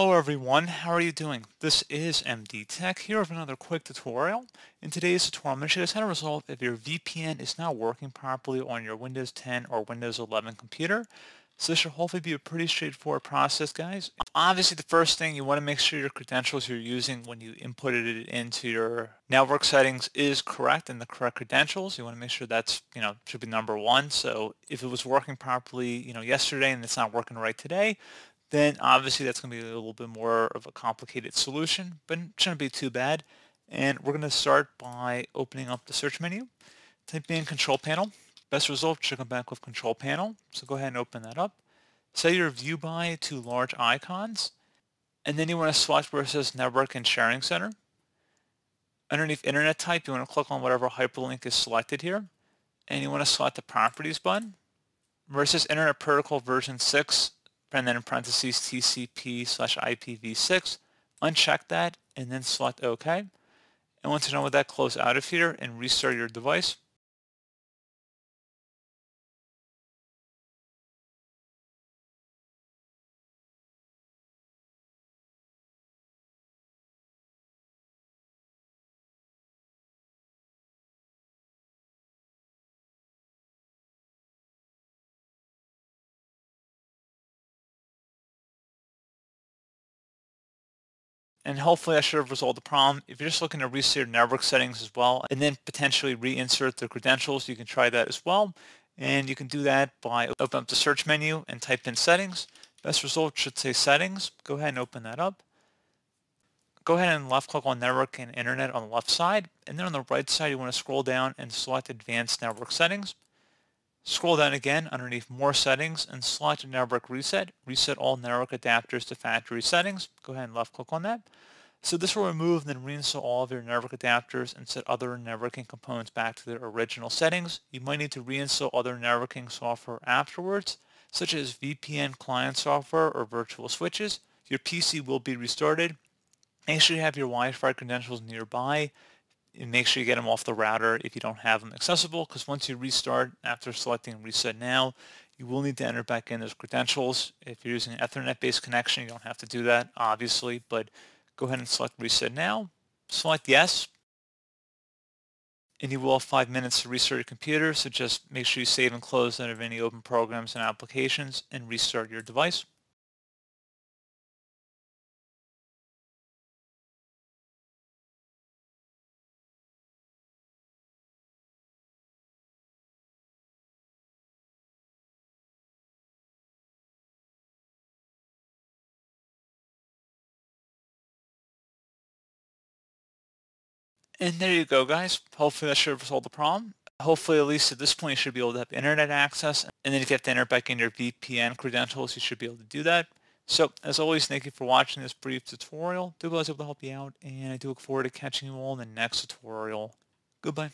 Hello everyone, how are you doing? This is MD Tech here with another quick tutorial. In today's tutorial, I'm going to show you how to resolve if your VPN is not working properly on your Windows 10 or Windows 11 computer. So this should hopefully be a pretty straightforward process, guys. Obviously, the first thing you want to make sure your credentials you're using when you inputted it into your network settings is correct and the correct credentials. You want to make sure that's, you know, should be number one. So if it was working properly, you know, yesterday and it's not working right today, then obviously that's going to be a little bit more of a complicated solution, but it shouldn't be too bad. And we're going to start by opening up the search menu, Type in control panel. Best result should come back with control panel. So go ahead and open that up. Set your view by to large icons. And then you want to select where it says network and sharing center. Underneath internet type, you want to click on whatever hyperlink is selected here. And you want to select the properties button. versus internet protocol version 6, and then in parentheses TCP slash IPv6, uncheck that, and then select OK. And once you're done with that, close out of here and restart your device. and hopefully that should have resolved the problem. If you're just looking to reset your network settings as well and then potentially reinsert the credentials, you can try that as well. And you can do that by open up the search menu and type in settings. Best result should say settings. Go ahead and open that up. Go ahead and left click on network and internet on the left side. And then on the right side, you want to scroll down and select advanced network settings. Scroll down again underneath More Settings and select Network Reset. Reset all network adapters to factory settings. Go ahead and left click on that. So this will remove and then reinstall all of your network adapters and set other networking components back to their original settings. You might need to reinstall other networking software afterwards, such as VPN client software or virtual switches. Your PC will be restarted. Make sure you have your Wi-Fi credentials nearby make sure you get them off the router if you don't have them accessible because once you restart after selecting Reset Now, you will need to enter back in those credentials. If you're using an Ethernet-based connection, you don't have to do that, obviously, but go ahead and select Reset Now, select Yes, and you will have five minutes to restart your computer, so just make sure you save and close out of any open programs and applications and restart your device. And there you go, guys. Hopefully that should have solved the problem. Hopefully, at least at this point, you should be able to have internet access. And then if you have to enter back in your VPN credentials, you should be able to do that. So, as always, thank you for watching this brief tutorial. Do I was able to help you out, and I do look forward to catching you all in the next tutorial. Goodbye.